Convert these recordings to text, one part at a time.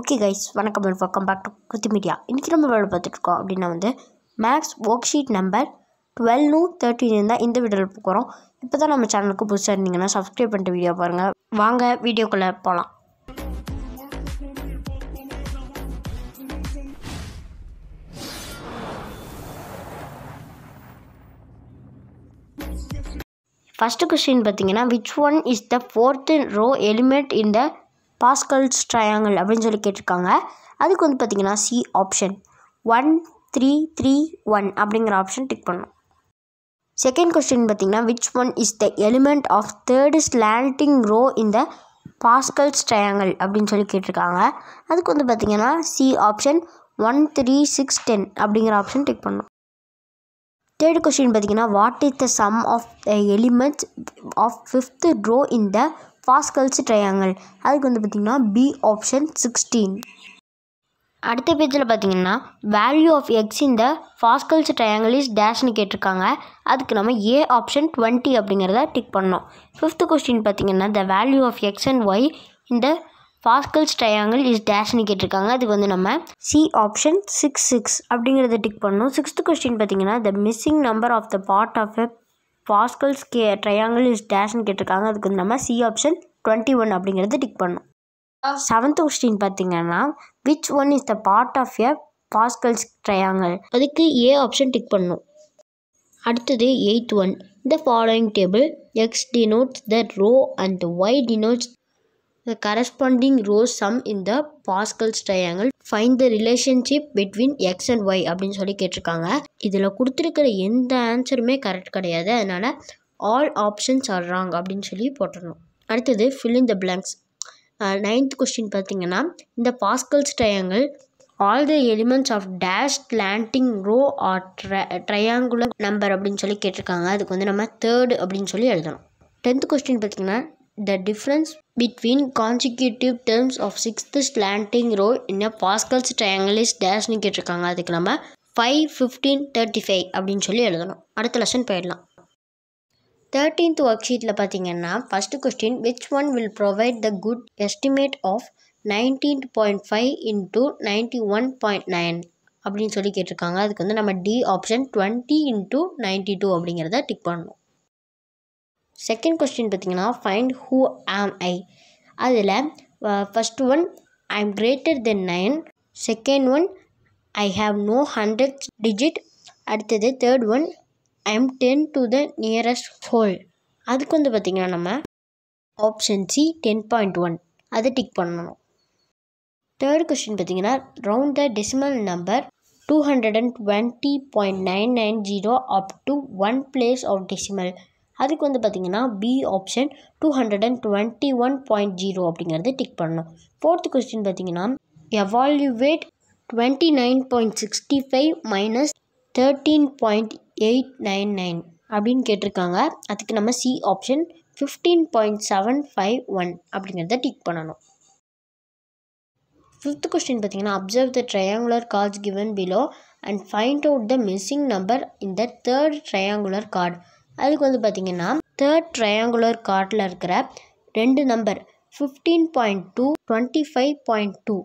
Okay guys வணக்கம் and welcome back to Kuthi media இன்றைக்கி நம்ம வேலை பார்த்துட்ருக்கோம் அப்படின்னா வந்து மேக்ஸ் ஒர்க் ஷீட் நம்பர் டுவெல்னு தேர்ட்டின் இருந்தால் இந்த வீடியோவில் போகிறோம் இப்போ தான் நம்ம சேனலுக்கு புதுசாக இருந்தீங்கன்னா சப்ஸ்கிரைப் பண்ணிட்டு வீடியோ பாருங்கள் வாங்க வீடியோக்குள்ளே போகலாம் ஃபஸ்ட்டு கொஸ்டின் பார்த்தீங்கன்னா which one is the fourth row element in the Pascal's triangle அப்படின்னு சொல்லி கேட்டிருக்காங்க அதுக்கு வந்து பார்த்திங்கன்னா C option one three three one அப்படிங்கிற ஆப்ஷன் டிக் பண்ணும் செகண்ட் கொஸ்டின் பார்த்தீங்கன்னா which one is the element of third slanting row in the Pascal's triangle அப்படின்னு சொல்லி கேட்டிருக்காங்க அதுக்கு வந்து பார்த்திங்கன்னா C option one three six ten அப்படிங்கிற ஆப்ஷன் டிக் பண்ணும் தேர்ட் கொஸ்டின் பார்த்தீங்கன்னா what is the sum of the elements of fifth row in the Pascal's triangle அதுக்கு வந்து பார்த்திங்கன்னா பி ஆப்ஷன் சிக்ஸ்டீன் அடுத்த பேஜில் பார்த்தீங்கன்னா வேல்யூ ஆஃப் எக்ஸ் இந்த ஃபாஸ்கல்ஸ் ட்ரையாங்கல் இஸ் டேஷ்னு கேட்டிருக்காங்க அதுக்கு நம்ம ஏ ஆப்ஷன் டுவெண்ட்டி அப்படிங்கிறத டிக் பண்ணோம் ஃபிஃப்த் கொஸ்டின் பார்த்தீங்கன்னா the value of x and y இந்த ஃபாஸ்கல்ஸ் ட்ரையாங்கல் இஸ் டேஷ்னு கேட்டிருக்காங்க அதுக்கு வந்து நம்ம சி ஆப்ஷன் சிக்ஸ் சிக்ஸ் அப்படிங்கிறத டிக் பண்ணோம் சிக்ஸ்த்து கொஸ்டின் பார்த்தீங்கன்னா the missing number of the part of a Pascal's கே ட்ரையாங்கிள் இஸ் டேஷ்னு கேட்டிருக்காங்க அதுக்கு வந்து நம்ம சி ஆப்ஷன் டுவெண்ட்டி ஒன் அப்படிங்கிறத டிக் பண்ணும் செவன்த் கொஸ்டின் பார்த்தீங்கன்னா which one is the part of a Pascal's triangle அதுக்கு ஏ ஆப்ஷன் டிக் பண்ணும் அடுத்தது எயித் ஒன் இந்த following table x denotes the row and y denotes The corresponding row sum in the Pascal's triangle find the relationship between x and y அப்படின்னு சொல்லி கேட்டிருக்காங்க இதில் குடுத்திருக்கிறு எந்த ஆன்சருமே correct கிடையாது அதனால் ஆல் ஆப்ஷன்ஸ் ஆர் ராங் அப்படின்னு சொல்லி போட்டுடணும் அடுத்தது fill in the blanks ninth question பார்த்தீங்கன்னா இந்த Pascal's triangle. All the elements of dash landing row are triangular number. Number அப்படின்னு சொல்லி கேட்டிருக்காங்க அதுக்கு வந்து நம்ம தேர்டு அப்படின்னு சொல்லி எழுதணும் டென்த் கொஸ்டின் பார்த்திங்கன்னா the difference between consecutive terms of sixth slanting row in a Pascal's triangle is dashனு கேட்டிருக்காங்க அதுக்கு நம்ம ஃபைவ் ஃபிஃப்டீன் தேர்ட்டி ஃபைவ் அப்படின்னு சொல்லி எழுதணும் அடுத்த லெசன் போயிடலாம் தேர்ட்டீன்த் ஒர்க் ஷீட்டில் பார்த்தீங்கன்னா first question which one will provide the good estimate of nineteen point five into ninety one point nine அப்படின்னு சொல்லி கேட்டிருக்காங்க அதுக்கு வந்து நம்ம D option twenty into ninety two அப்படிங்கிறத டிக் பண்ணணும் செகண்ட் கொஸ்டின் பார்த்தீங்கன்னா ஃபைண்ட் ஹூ ஆம் ஐ அதில் first one I am greater than nine second one I have no hundred digit அடுத்தது third one I am ten to the nearest whole அதுக்கு வந்து பார்த்திங்கன்னா நம்ம option C ten point one அதை tick பண்ணணும் third question பார்த்தீங்கன்னா round the decimal number two hundred and twenty point nine nine zero up to one place of decimal அதுக்கு வந்து பார்த்திங்கன்னா B option two hundred and twenty one point zero அப்படிங்கிறது tick பண்ணணும் fourth question பார்த்தீங்கன்னா evaluate twenty nine point sixty five minus thirteen point eight nine nine அப்படின்னு கேட்டிருக்காங்க அதுக்கு நம்ம C option fifteen point seven five one அப்படிங்கிறத tick பண்ணணும் fifth question பார்த்தீங்கன்னா observe the triangular cards given below and find out the missing number in the third triangular card அதுக்கு வந்து பார்த்திங்கன்னா தேர்ட் ட்ரையாங்குலர் கார்டில் இருக்கிற ரெண்டு number fifteen point two twenty five point two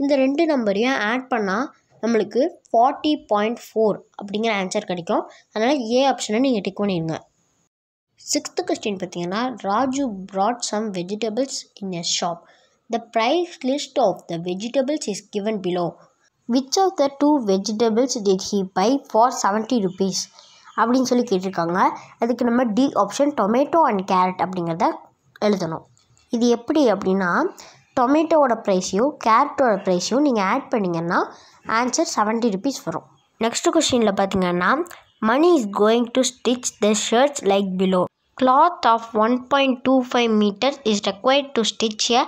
இந்த ரெண்டு நம்பரையும் ஆட் பண்ணால் நம்மளுக்கு ஃபார்ட்டி பாயிண்ட் ஃபோர் அப்படிங்கிற ஆன்சர் கிடைக்கும் அதனால் ஏ ஆப்ஷனை நீங்கள் டிக் பண்ணிடுங்க சிக்ஸ்த்து கொஸ்டின் பார்த்தீங்கன்னா Raju brought some vegetables in a shop the price list of the vegetables is given below which of the two vegetables did he buy for seventy rupees அப்படின்னு சொல்லி கேட்டிருக்காங்க அதுக்கு நம்ம D option tomato and carrot அப்படிங்கிறத எழுதணும் இது எப்படி அப்படின்னா டொமேட்டோவோட ப்ரைஸையும் கேரட்டோட ப்ரைஸையும் நீங்கள் ஆட் பண்ணிங்கன்னா ஆன்சர் செவன்ட்டி ருபீஸ் வரும் நெக்ஸ்ட் கொஷினில் பார்த்தீங்கன்னா Mani is going to stitch the shirts like below cloth of one point two five metre is required to stitch a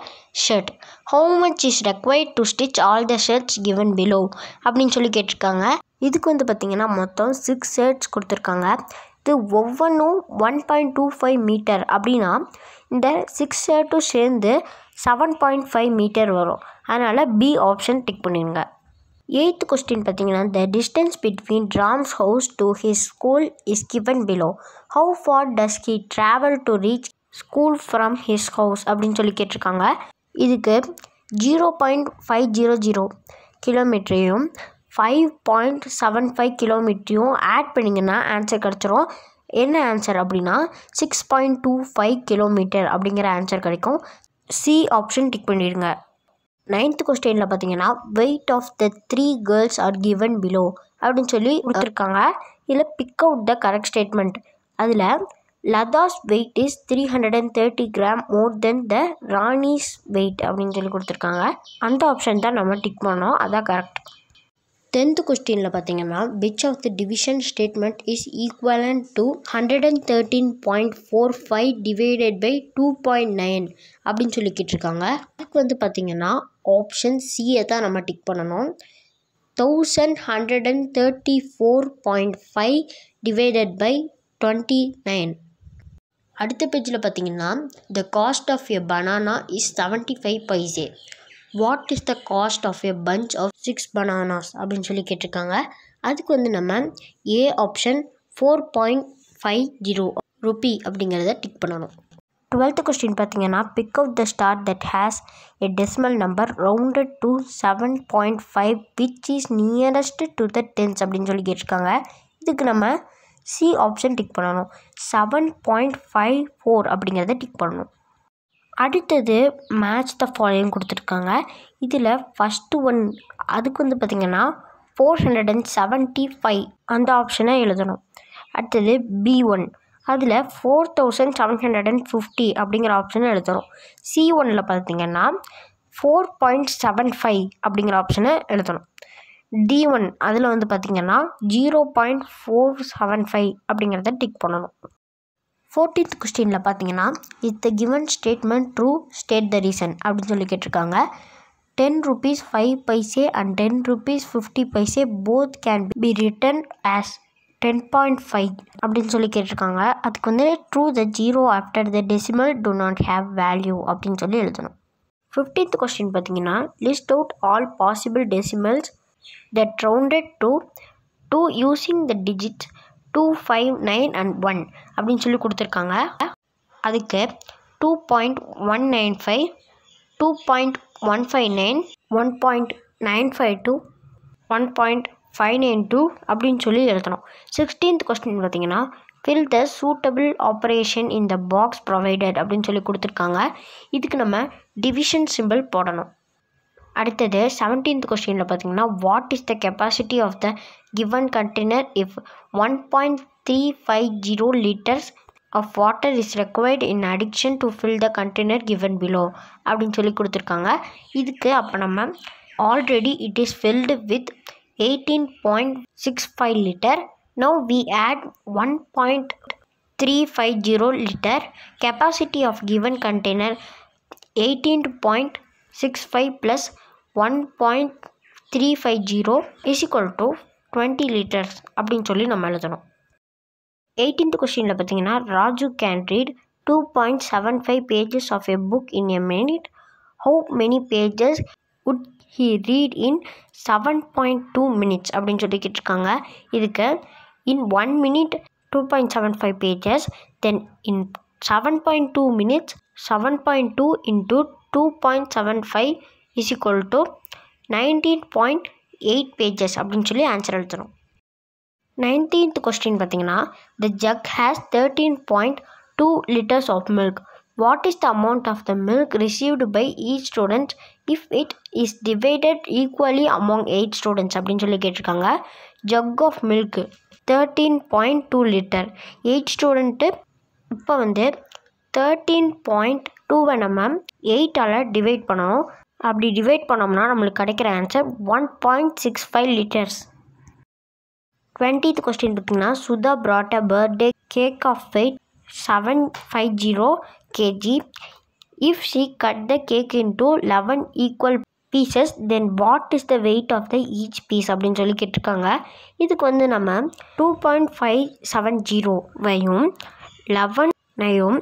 shirt how much is required to stitch all the shirts given below அப்படின்னு சொல்லி கேட்டிருக்காங்க இதுக்கு வந்து பார்த்திங்கன்னா மொத்தம் six shades கொடுத்துருக்காங்க இது ஒவ்வொன்றும் one point two five metre அப்படின்னா இந்த சிக்ஸ் ஷேர்ட்டும் சேர்ந்து செவன் பாயிண்ட் ஃபைவ் மீட்டர் வரும் அதனால் பி ஆப்ஷன் டிக் பண்ணிடுங்க எயித்து கொஸ்டின் பார்த்தீங்கன்னா the distance between Ram's house to his school is given below how far does he travel to reach school from his house அப்படின்னு சொல்லி கேட்டிருக்காங்க இதுக்கு zero point five zero zero கிலோமீட்டரையும் five point seven five கிலோமீட்டரையும் add பண்ணிங்கன்னா answer கிடச்சிரும் என்ன answer அப்படின்னா six point two five kilometre அப்படிங்கிற ஆன்சர் கிடைக்கும் சி ஆப்ஷன் டிக் பண்ணிடுங்க நைன்த்து கொஸ்டினில் பார்த்தீங்கன்னா wait of the three girls are given below அப்படின்னு சொல்லி கொடுத்துருக்காங்க இதில் pick out the correct statement அதில் Latha's weight is three hundred and thirty gram more than the Rani's weight அப்படின்னு சொல்லி கொடுத்துருக்காங்க அந்த ஆப்ஷன் தான் நம்ம டிக் பண்ணோம் அதான் கரெக்ட் டென்த்து கொஸ்டினில் பார்த்தீங்கன்னா which of the division statement is equivalent to hundred and thirteen point four five divided by two point nine அப்படின்னு சொல்லிக்கிட்டு இருக்காங்க அதுக்கு வந்து பார்த்தீங்கன்னா ஆப்ஷன் சியை தான் நம்ம டிக் பண்ணணும் thousand hundred and thirty four point five divided by twenty nine அடுத்த பேஜில் பார்த்தீங்கன்னா the cost of a banana is seventy five paise what is the cost of a bunch of six bananas அப்படின்னு சொல்லி கேட்டிருக்காங்க அதுக்கு வந்து நம்ம A option four point five zero rupee அப்படிங்கிறத டிக் பண்ணணும் டுவெல்த்து கொஸ்டின் பார்த்தீங்கன்னா pick out the star that has a decimal number rounded to seven point five which is nearest to the tens அப்படின்னு சொல்லி கேட்டிருக்காங்க இதுக்கு நம்ம சி ஆப்ஷன் டிக் பண்ணணும் seven point five four அப்படிங்கிறத டிக் பண்ணணும் அடுத்தது மேட்ச் த ஃபாலோயிங் கொடுத்துருக்காங்க இதில் ஃபஸ்ட்டு ஒன் அதுக்கு வந்து பார்த்திங்கன்னா four hundred and seventy five அந்த ஆப்ஷனை எழுதணும் அடுத்தது பி ஒன் அதில் four thousand seven hundred and fifty அப்படிங்கிற ஆப்ஷனை எழுதணும் சி ஒனில் பார்த்திங்கன்னா ஃபோர் பாயிண்ட் செவன் ஃபைவ் அப்படிங்கிற ஆப்ஷனை எழுதணும் டி ஒன் அதில் வந்து பார்த்திங்கன்னா zero point four seven five அப்படிங்கிறத டிக் பண்ணணும் ஃபோர்டீன்த் கொஸ்டினில் பார்த்தீங்கன்னா it the given statement true state the reason அப்படின்னு சொல்லி கேட்டிருக்காங்க ten rupees five paise and ten rupees fifty paise both can be written as ten point five அப்படின்னு சொல்லி கேட்டிருக்காங்க அதுக்கு வந்து true the zero after the decimal do not have value அப்படின்னு சொல்லி எழுதணும் ஃபிஃப்டீன்த் கொஸ்டின் பார்த்தீங்கன்னா list out all possible decimals that rounded to two using the digits two five nine and one அப்படின்னு சொல்லி கொடுத்துருக்காங்க அதுக்கு two point one nine five two point one five nine one point nine five two one point five nine two அப்படின்னு சொல்லி எழுதணும் sixteenth question பார்த்தீங்கன்னா fill the suitable operation in the box provided அப்படின்னு சொல்லி கொடுத்துருக்காங்க இதுக்கு நம்ம டிவிஷன் சிம்பிள் போடணும் அடுத்தது செவன்டீன்த் கொஸ்டினில் பார்த்தீங்கன்னா what is the capacity of the given container if one point three five zero litres of water is required in addition to fill the container given below அப்படின்னு சொல்லி கொடுத்துருக்காங்க இதுக்கு அப்போ நம்ம already it is filled with eighteen point six five litre no we add one point three five zero litre capacity of given container eighteen point six five plus three five zero to 20 liters twenty litres அப்படின்னு சொல்லி நம்ம எழுதணும் eighteenth கொஸ்டினில் பார்த்தீங்கன்னா Raju can read two point seven five pages of a book in a minute how many pages would he read in seven point two minutes அப்படின்னு சொல்லி கேட்டிருக்காங்க இதுக்கு in one minute two point seven five pages then in seven point two minutes seven point two two point seven five is equal to nineteen point eight pages அப்படின்னு சொல்லி answer எழுதணும் nineteenth question பார்த்தீங்கன்னா the jug has thirteen point two litres of milk what is the amount of the milk received by each students if it is divided equally among eight students அப்படின்னு சொல்லி கேட்டிருக்காங்க jug of milk thirteen point two litre eight student இப்போ வந்து thirteen point டூவை நம்ம எயிட்டால் divide பண்ணணும் அப்படி divide பண்ணோம்னா நம்மளுக்கு கிடைக்கிற answer one point six five litres twentieth question பார்த்திங்கன்னா Sudha brought a birthday cake of weight seven five zero kg if she cut the cake into eleven equal pieces then what is the weight of the each piece அப்படின்னு சொல்லி கேட்டிருக்காங்க இதுக்கு வந்து நம்ம two point five seven ஜீரோவையும் லெவனையும்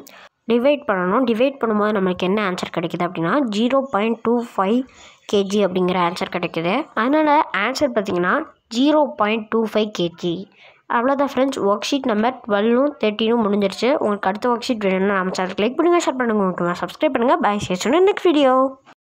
divide பண்ணணும் divide பண்ணும்போது நம்மளுக்கு என்ன ஆன்சர் கிடைக்குது அப்படின்னா zero point two five kg அப்படிங்கிற ஆன்சர் கிடைக்குது அதனால் ஆன்சர் பார்த்திங்கன்னா zero point two five kg அவ்வளோதான் ஃப்ரெண்ட்ஸ் ஒர்க் ஷீட் நம்பர் டுவெல்லும் தேர்ட்டினும் முடிஞ்சிருச்சு உங்களுக்கு அடுத்த ஒர்க் ஷீட் வேணும்னா நம்ம சேனல் கிளிக் பண்ணுங்கள் ஷேர் பண்ணுங்கள் உங்களுக்கு சப்ஸ்கிரைப் பண்ணுங்கள் பாய் சேஷன் நெக்ஸ்ட் வீடியோ